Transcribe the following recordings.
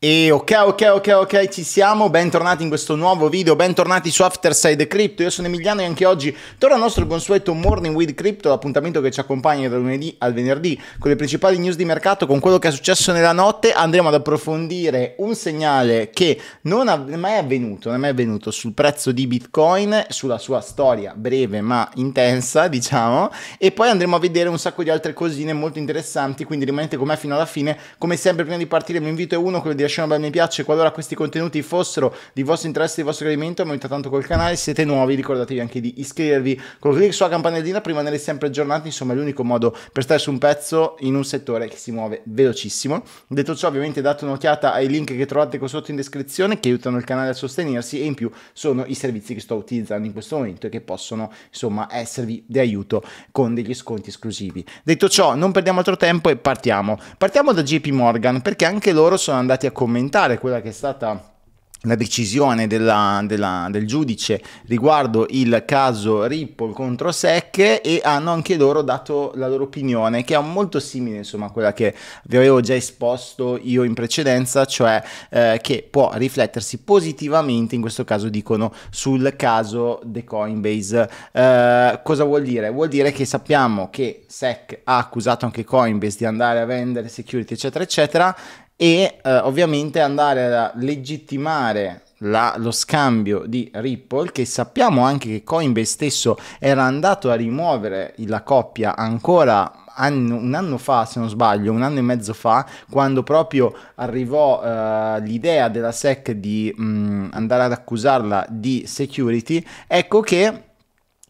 E ok, ok, ok, ok, ci siamo, bentornati in questo nuovo video, bentornati su Afterside Crypto, io sono Emiliano e anche oggi torna al nostro consueto Morning with Crypto, l'appuntamento che ci accompagna da lunedì al venerdì con le principali news di mercato, con quello che è successo nella notte, andremo ad approfondire un segnale che non è mai avvenuto, non è mai avvenuto sul prezzo di Bitcoin, sulla sua storia breve ma intensa, diciamo, e poi andremo a vedere un sacco di altre cosine molto interessanti, quindi rimanete con me fino alla fine, come sempre prima di partire mi invito è uno, quello di lasciate un bel mi piace qualora questi contenuti fossero di vostro interesse, di vostro gradimento, aumentate tanto col canale, se siete nuovi ricordatevi anche di iscrivervi con clic sulla campanellina per rimanere sempre aggiornati, insomma è l'unico modo per stare su un pezzo in un settore che si muove velocissimo. Detto ciò ovviamente date un'occhiata ai link che trovate qua sotto in descrizione che aiutano il canale a sostenersi e in più sono i servizi che sto utilizzando in questo momento e che possono insomma esservi di aiuto con degli sconti esclusivi. Detto ciò non perdiamo altro tempo e partiamo. Partiamo da JP Morgan perché anche loro sono andati a commentare quella che è stata la decisione della, della, del giudice riguardo il caso Ripple contro Sec e hanno anche loro dato la loro opinione che è molto simile insomma a quella che vi avevo già esposto io in precedenza cioè eh, che può riflettersi positivamente in questo caso dicono sul caso The Coinbase eh, cosa vuol dire? vuol dire che sappiamo che Sec ha accusato anche Coinbase di andare a vendere security eccetera eccetera e eh, ovviamente andare a legittimare la, lo scambio di Ripple, che sappiamo anche che Coinbase stesso era andato a rimuovere la coppia ancora anno, un anno fa, se non sbaglio, un anno e mezzo fa, quando proprio arrivò eh, l'idea della SEC di mh, mm, andare ad accusarla di security, ecco che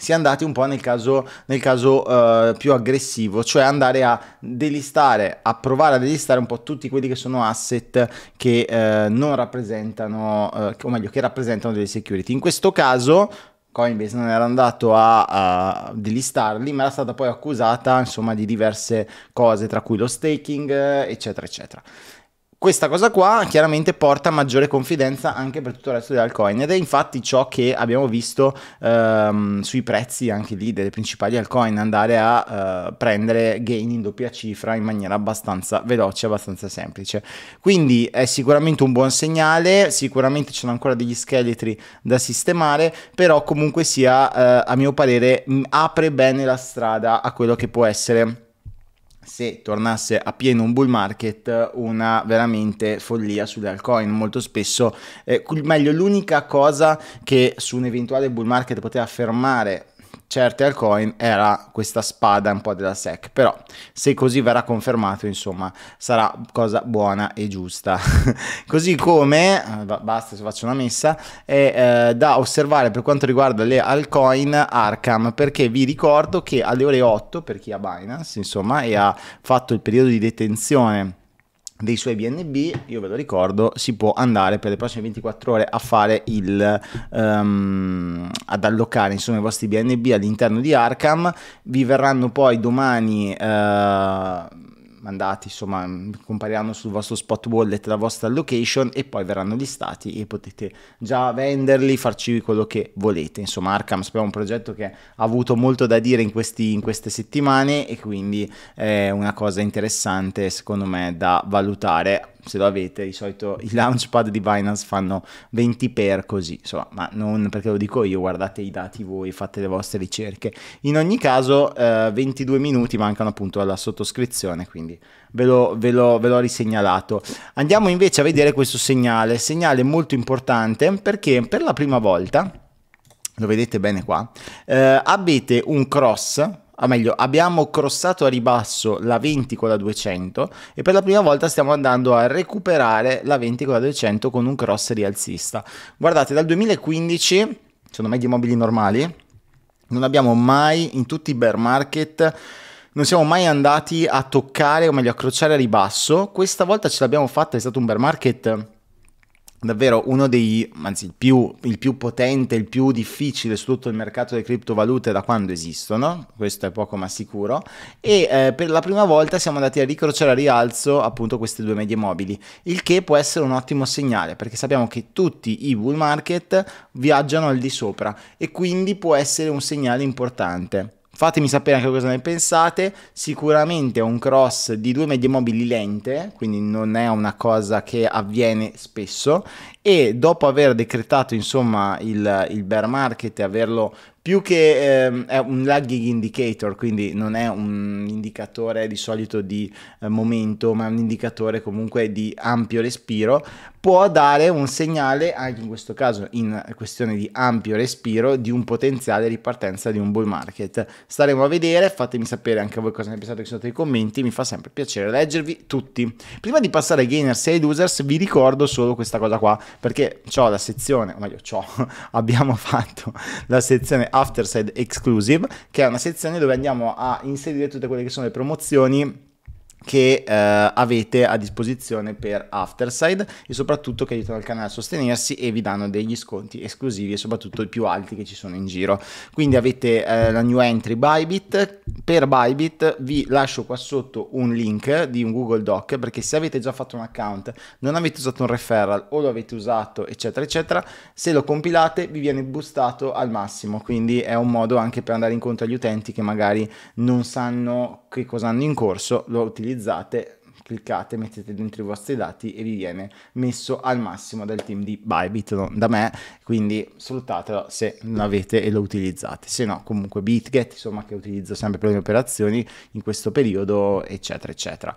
si è andati un po' nel caso, nel caso uh, più aggressivo, cioè andare a delistare, a provare a delistare un po' tutti quelli che sono asset che uh, non rappresentano, uh, o meglio, che rappresentano delle security. In questo caso Coinbase non era andato a, a delistarli, ma era stata poi accusata, insomma, di diverse cose, tra cui lo staking, eccetera, eccetera questa cosa qua chiaramente porta maggiore confidenza anche per tutto il resto di altcoin ed è infatti ciò che abbiamo visto ehm, sui prezzi anche lì delle principali altcoin andare a eh, prendere gain in doppia cifra in maniera abbastanza veloce, abbastanza semplice. Quindi è sicuramente un buon segnale, sicuramente ci sono ancora degli scheletri da sistemare, però comunque sia eh, a mio parere apre bene la strada a quello che può essere se tornasse a pieno un bull market una veramente follia sulle altcoin molto spesso eh, meglio l'unica cosa che su un eventuale bull market poteva fermare certe altcoin era questa spada un po' della SEC, però se così verrà confermato, insomma, sarà cosa buona e giusta. così come, eh, basta se faccio una messa, è eh, da osservare per quanto riguarda le altcoin Arkham, perché vi ricordo che alle ore 8, per chi ha Binance, insomma, e ha fatto il periodo di detenzione dei suoi BNB, io ve lo ricordo, si può andare per le prossime 24 ore a fare il um, ad allocare insomma i vostri BNB all'interno di Arkham, vi verranno poi domani uh, mandati, insomma, compariranno sul vostro spot wallet, la vostra location e poi verranno listati e potete già venderli, farci quello che volete. Insomma, Arkham è un progetto che ha avuto molto da dire in, questi, in queste settimane e quindi è una cosa interessante secondo me da valutare se lo avete, di solito i launchpad di Binance fanno 20 per così, insomma, ma non perché lo dico io, guardate i dati voi, fate le vostre ricerche. In ogni caso, eh, 22 minuti mancano appunto alla sottoscrizione, quindi ve, lo, ve, lo, ve l'ho risegnalato. Andiamo invece a vedere questo segnale, segnale molto importante perché per la prima volta, lo vedete bene qua, eh, avete un cross o ah, meglio, abbiamo crossato a ribasso la 20 con la 200 e per la prima volta stiamo andando a recuperare la 20 con la 200 con un cross rialzista. Guardate, dal 2015, sono me gli immobili normali, non abbiamo mai in tutti i bear market non siamo mai andati a toccare o meglio a crociare a ribasso questa volta ce l'abbiamo fatta è stato un bear market davvero uno dei, anzi il più, il più, potente, il più difficile su tutto il mercato delle criptovalute da quando esistono, questo è poco ma sicuro, e eh, per la prima volta siamo andati a ricrociare a rialzo appunto queste due medie mobili, il che può essere un ottimo segnale perché sappiamo che tutti i bull market viaggiano al di sopra e quindi può essere un segnale importante. Fatemi sapere anche cosa ne pensate. Sicuramente è un cross di due medie mobili lente, quindi non è una cosa che avviene spesso e dopo aver decretato insomma il, il bear market e averlo più che eh, è un lagging indicator, quindi non è un indicatore di solito di eh, momento, ma è un indicatore comunque di ampio respiro, può dare un segnale, anche in questo caso in questione di ampio respiro, di un potenziale ripartenza di un bull market. Staremo a vedere, fatemi sapere anche voi cosa ne pensate sotto i commenti, mi fa sempre piacere leggervi tutti. Prima di passare ai gainers e ai losers vi ricordo solo questa cosa qua, perché ho la sezione, o meglio, ho, abbiamo fatto la sezione Afterside Exclusive, che è una sezione dove andiamo a inserire tutte quelle che sono le promozioni che eh, avete a disposizione per Afterside e soprattutto che aiutano il canale a sostenersi e vi danno degli sconti esclusivi e soprattutto i più alti che ci sono in giro. Quindi avete eh, la new entry Bybit per Bybit vi lascio qua sotto un link di un Google Doc perché se avete già fatto un account, non avete usato un referral o lo avete usato eccetera eccetera, se lo compilate vi viene boostato al massimo, quindi è un modo anche per andare incontro agli utenti che magari non sanno che cosa hanno in corso, lo utilizzate cliccate, mettete dentro i vostri dati e vi viene messo al massimo dal team di Bybit, non da me, quindi sfruttatelo se non avete e lo utilizzate, se no comunque BitGet, insomma che utilizzo sempre per le mie operazioni in questo periodo, eccetera, eccetera.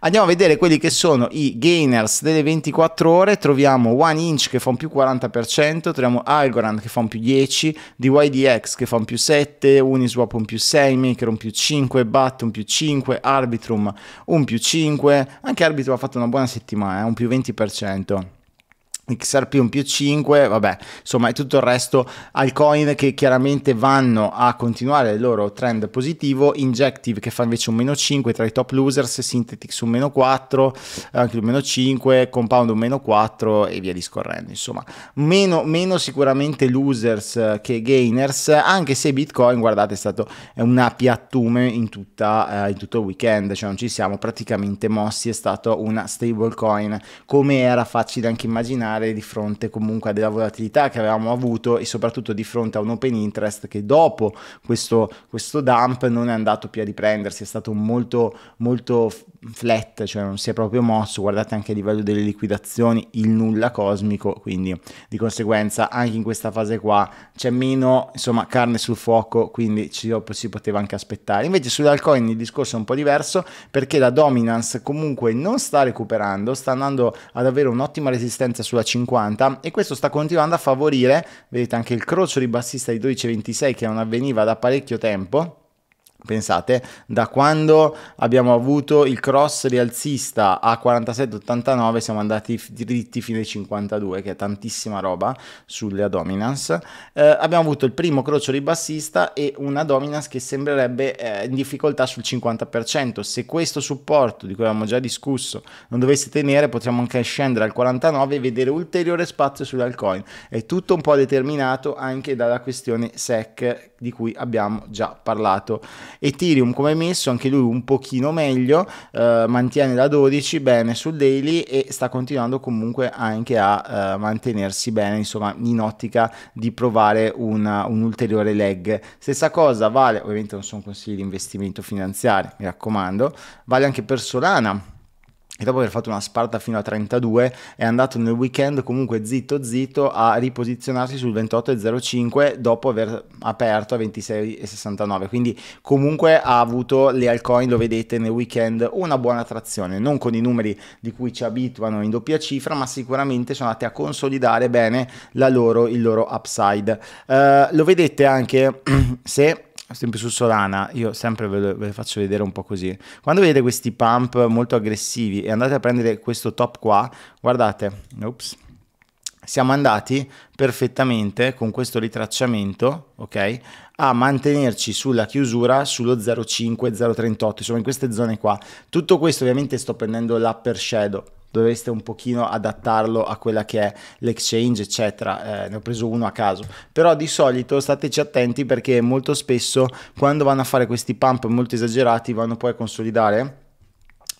Andiamo a vedere quelli che sono i gainers delle 24 ore, troviamo One Inch che fa un più 40%, troviamo Algorand che fa un più 10, DYDX che fa un più 7, Uniswap un più 6, Maker un più 5, Bat un più 5, Arbitrum un più 5, comunque anche Arbitro ha fatto una buona settimana, eh, un più 20%. XRP un più 5, vabbè, insomma, e tutto il resto altcoin che chiaramente vanno a continuare il loro trend positivo, Injective che fa invece un meno 5 tra i top losers, Synthetix un meno 4, eh, anche un meno 5, Compound un meno 4 e via discorrendo, insomma, meno, meno sicuramente losers eh, che gainers, anche se Bitcoin, guardate, è stato una piattume in, tutta, eh, in tutto il weekend, cioè non ci siamo praticamente mossi, è stato una stable coin, come era facile anche immaginare ragionare di fronte comunque a della volatilità che avevamo avuto e soprattutto di fronte a un open interest che dopo questo, questo dump non è andato più a riprendersi, è stato molto, molto flat, cioè non si è proprio mosso, guardate anche a livello delle liquidazioni il nulla cosmico, quindi di conseguenza anche in questa fase qua c'è meno insomma carne sul fuoco, quindi ci, si poteva anche aspettare. Invece sull'alcoin il discorso è un po' diverso perché la dominance comunque non sta recuperando, sta andando ad avere un'ottima resistenza sulla 50 e questo sta continuando a favorire, vedete anche il crocio ribassista di 12,26 che non avveniva da parecchio tempo Pensate, da quando abbiamo avuto il cross rialzista a 47,89 siamo andati dritti fino ai 52, che è tantissima roba sulla dominance. Eh, abbiamo avuto il primo crocio ribassista e una dominance che sembrerebbe eh, in difficoltà sul 50%. Se questo supporto, di cui abbiamo già discusso, non dovesse tenere, potremmo anche scendere al 49 e vedere ulteriore spazio sull'alcoin. È tutto un po' determinato anche dalla questione SEC di cui abbiamo già parlato Ethereum come messo anche lui un pochino meglio eh, mantiene la 12 bene sul daily e sta continuando comunque anche a eh, mantenersi bene insomma in ottica di provare una, un ulteriore leg stessa cosa vale ovviamente non sono consigli di investimento finanziario mi raccomando vale anche per Solana e dopo aver fatto una sparta fino a 32 è andato nel weekend comunque zitto zitto a riposizionarsi sul 28,05 dopo aver aperto a 26,69 quindi comunque ha avuto le altcoin lo vedete nel weekend una buona trazione non con i numeri di cui ci abituano in doppia cifra ma sicuramente sono andate a consolidare bene loro, il loro upside uh, lo vedete anche se sempre su Solana, io sempre ve, lo, ve le faccio vedere un po' così. Quando vedete questi pump molto aggressivi e andate a prendere questo top qua, guardate, ops, siamo andati perfettamente con questo ritracciamento, ok? A mantenerci sulla chiusura sullo 0,5, 0,38, insomma in queste zone qua. Tutto questo ovviamente sto prendendo l'upper shadow, dovreste un pochino adattarlo a quella che è l'exchange, eccetera. Eh, ne ho preso uno a caso. Però di solito stateci attenti perché molto spesso quando vanno a fare questi pump molto esagerati vanno poi a consolidare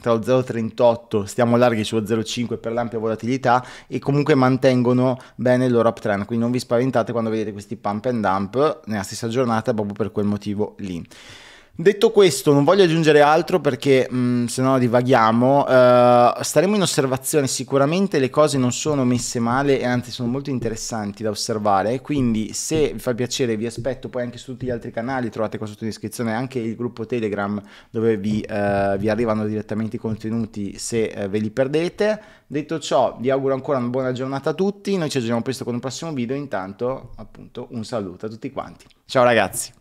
tra lo 0,38 stiamo larghi su 0,5 per l'ampia volatilità e comunque mantengono bene il loro uptrend quindi non vi spaventate quando vedete questi pump and dump nella stessa giornata proprio per quel motivo lì Detto questo, non voglio aggiungere altro perché mh, mm, se no divaghiamo. Uh, staremo in osservazione, sicuramente le cose non sono messe male e anzi sono molto interessanti da osservare, quindi se vi fa piacere vi aspetto poi anche su tutti gli altri canali, trovate qua sotto in descrizione anche il gruppo Telegram dove vi, uh, vi arrivano direttamente i contenuti se uh, ve li perdete. Detto ciò, vi auguro ancora una buona giornata a tutti, noi ci aggiorniamo presto con un prossimo video, intanto appunto un saluto a tutti quanti. Ciao ragazzi!